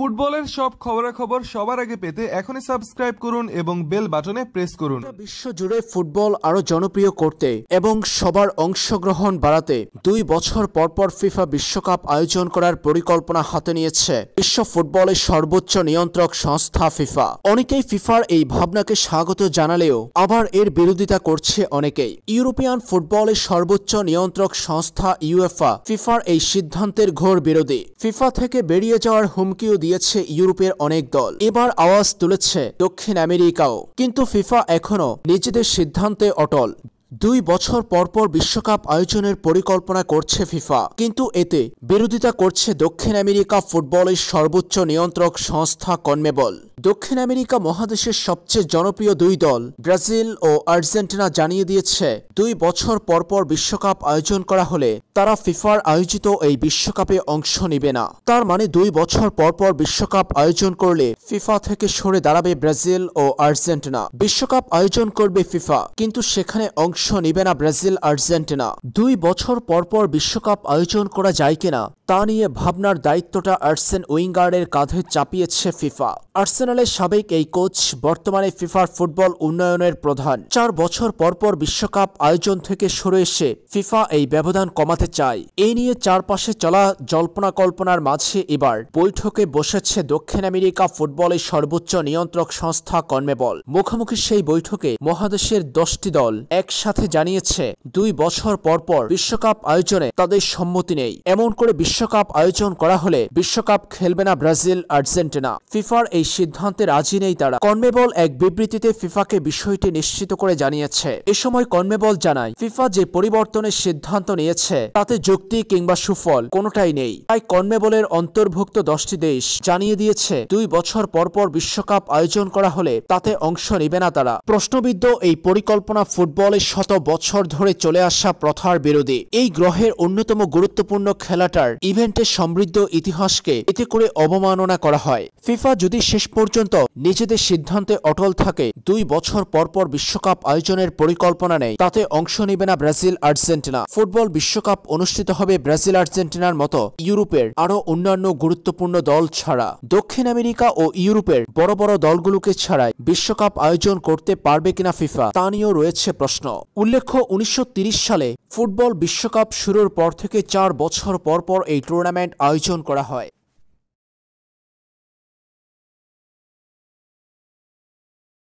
ফুটবলের সব খবরাখবর সবার আগে পেতে এখনই সাবস্ক্রাইব করুন এবং বেল বাটনে প্রেস করুন জুড়ে ফুটবল আরো জনপ্রিয় করতে এবং সবার অংশগ্রহণ বাড়াতে দুই বছর পরপর ফিফা বিশ্বকাপ আয়োজন করার পরিকল্পনা হাতে নিয়েছে বিশ্ব ফুটবলের সর্বোচ্চ নিয়ন্ত্রক সংস্থা ফিফা অনেকেই ফিফার এই ভাবনাকে স্বাগত জানালেও আবার এর বিরোধিতা করছে অনেকেই ইউরোপিয়ান ফুটবলের সর্বোচ্চ নিয়ন্ত্রক সংস্থা ইউএফা ফিফার এই সিদ্ধান্তের ঘোর বিরোধী ফিফা থেকে বেরিয়ে যাওয়ার হুমকিও দিয়ে দিয়েছে ইউরোপের অনেক দল এবার আওয়াজ তুলেছে দক্ষিণ আমেরিকাও কিন্তু ফিফা এখনও নিজেদের সিদ্ধান্তে অটল দুই বছর পরপর বিশ্বকাপ আয়োজনের পরিকল্পনা করছে ফিফা কিন্তু এতে বিরোধিতা করছে দক্ষিণ আমেরিকা ফুটবলের সর্বোচ্চ নিয়ন্ত্রক সংস্থা কনমেবল দক্ষিণ আমেরিকা মহাদেশের সবচেয়ে জনপ্রিয় দুই দল ব্রাজিল ও আর্জেন্টিনা জানিয়ে দিয়েছে দুই বছর পরপর বিশ্বকাপ আয়োজন করা হলে তারা ফিফার আয়োজিত এই বিশ্বকাপে অংশ নিবে না তার মানে দুই বছর পরপর বিশ্বকাপ আয়োজন করলে ফিফা থেকে সরে দাঁড়াবে ব্রাজিল ও আর্জেন্টিনা বিশ্বকাপ আয়োজন করবে ফিফা কিন্তু সেখানে অংশ নিবে না ব্রাজিল আর্জেন্টিনা দুই বছর পরপর বিশ্বকাপ আয়োজন করা যায় কিনা তা নিয়ে ভাবনার দায়িত্বটা আর্সেন উইঙ্গারের কাঁধে চাপিয়েছে ফিফা আর্সেন আর্সেনালের সাবেক এই কোচ বর্তমানে ফিফার ফুটবল উন্নয়নের প্রধান চার বছর পরপর বিশ্বকাপ আয়োজন থেকে সরে এসে ফিফা এই ব্যবধান কমাতে চায় এ নিয়ে চারপাশে চলা জল্পনা কল্পনার মাঝে এবার বৈঠকে বসেছে দক্ষিণ আমেরিকা ফুটবলের সর্বোচ্চ নিয়ন্ত্রক সংস্থা কর্মেবল মুখোমুখি সেই বৈঠকে মহাদেশের দশটি দল একসাথে জানিয়েছে দুই বছর পরপর বিশ্বকাপ আয়োজনে তাদের সম্মতি নেই এমন করে বিশ্বকাপ আয়োজন করা হলে বিশ্বকাপ খেলবে না ব্রাজিল আর্জেন্টিনা ফিফার এই সিদ্ধান্ত সিদ্ধান্তে রাজি নেই তারা কর্মেবল এক বিবৃতিতে ফিফাকে বিষয়টি নিশ্চিত করে জানিয়েছে এ সময় কর্মেবল জানায় ফিফা যে পরিবর্তনের সিদ্ধান্ত নিয়েছে তাতে যুক্তি কিংবা সুফল কোনটাই নেই তাই কর্মেবলের অন্তর্ভুক্ত দশটি দেশ জানিয়ে দিয়েছে দুই বছর পরপর বিশ্বকাপ আয়োজন করা হলে তাতে অংশ নেবে না তারা প্রশ্নবিদ্ধ এই পরিকল্পনা ফুটবলের শত বছর ধরে চলে আসা প্রথার বিরোধী এই গ্রহের অন্যতম গুরুত্বপূর্ণ খেলাটার ইভেন্টের সমৃদ্ধ ইতিহাসকে এতে করে অবমাননা করা হয় ফিফা যদি শেষ পর্যন্ত পর্যন্ত নিজেদের সিদ্ধান্তে অটল থাকে দুই বছর পরপর বিশ্বকাপ আয়োজনের পরিকল্পনা নেই তাতে অংশ নেবে না ব্রাজিল আর্জেন্টিনা ফুটবল বিশ্বকাপ অনুষ্ঠিত হবে ব্রাজিল আর্জেন্টিনার মতো ইউরোপের আরও অন্যান্য গুরুত্বপূর্ণ দল ছাড়া দক্ষিণ আমেরিকা ও ইউরোপের বড় বড় দলগুলোকে ছাড়াই বিশ্বকাপ আয়োজন করতে পারবে কিনা ফিফা তা নিয়েও রয়েছে প্রশ্ন উল্লেখ্য উনিশশো সালে ফুটবল বিশ্বকাপ শুরুর পর থেকে চার বছর পরপর এই টুর্নামেন্ট আয়োজন করা হয়